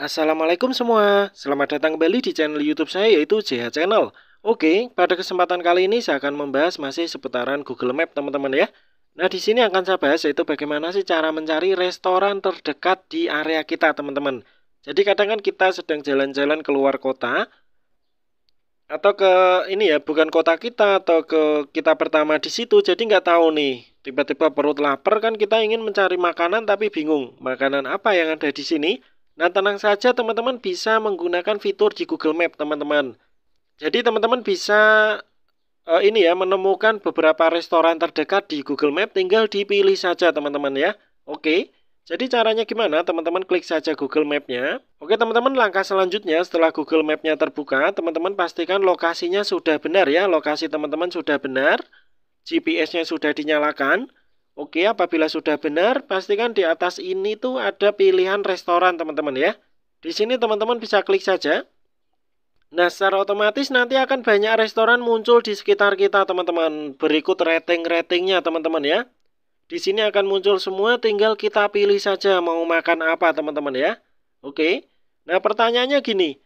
Assalamualaikum semua, selamat datang kembali di channel YouTube saya yaitu JH Channel. Oke, pada kesempatan kali ini saya akan membahas masih seputaran Google Map teman-teman ya. Nah di sini akan saya bahas yaitu bagaimana sih cara mencari restoran terdekat di area kita teman-teman. Jadi kadang kan kita sedang jalan-jalan keluar kota atau ke ini ya bukan kota kita atau ke kita pertama di situ jadi nggak tahu nih tiba-tiba perut lapar kan kita ingin mencari makanan tapi bingung makanan apa yang ada di sini Nah, tenang saja teman-teman bisa menggunakan fitur di Google Map, teman-teman. Jadi teman-teman bisa uh, ini ya menemukan beberapa restoran terdekat di Google Map, tinggal dipilih saja teman-teman ya. Oke. Jadi caranya gimana? Teman-teman klik saja Google Map-nya. Oke, teman-teman, langkah selanjutnya setelah Google Map-nya terbuka, teman-teman pastikan lokasinya sudah benar ya. Lokasi teman-teman sudah benar. GPS-nya sudah dinyalakan. Oke, apabila sudah benar, pastikan di atas ini tuh ada pilihan restoran teman-teman ya. Di sini teman-teman bisa klik saja. Nah, secara otomatis nanti akan banyak restoran muncul di sekitar kita, teman-teman. Berikut rating-ratingnya, teman-teman ya. Di sini akan muncul semua, tinggal kita pilih saja mau makan apa, teman-teman ya. Oke. Nah, pertanyaannya gini.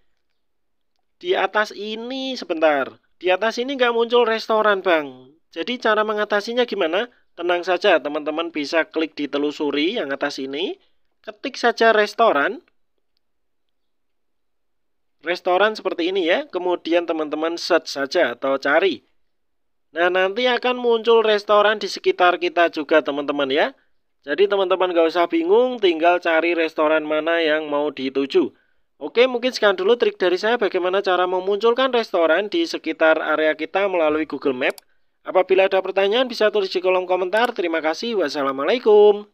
Di atas ini, sebentar. Di atas ini nggak muncul restoran, Bang. Jadi, cara mengatasinya gimana? Tenang saja, teman-teman bisa klik di telusuri yang atas ini. Ketik saja restoran. Restoran seperti ini ya. Kemudian teman-teman search saja atau cari. Nah, nanti akan muncul restoran di sekitar kita juga teman-teman ya. Jadi teman-teman gak usah bingung, tinggal cari restoran mana yang mau dituju. Oke, mungkin sekian dulu trik dari saya bagaimana cara memunculkan restoran di sekitar area kita melalui Google Map. Apabila ada pertanyaan bisa tulis di kolom komentar. Terima kasih. Wassalamualaikum.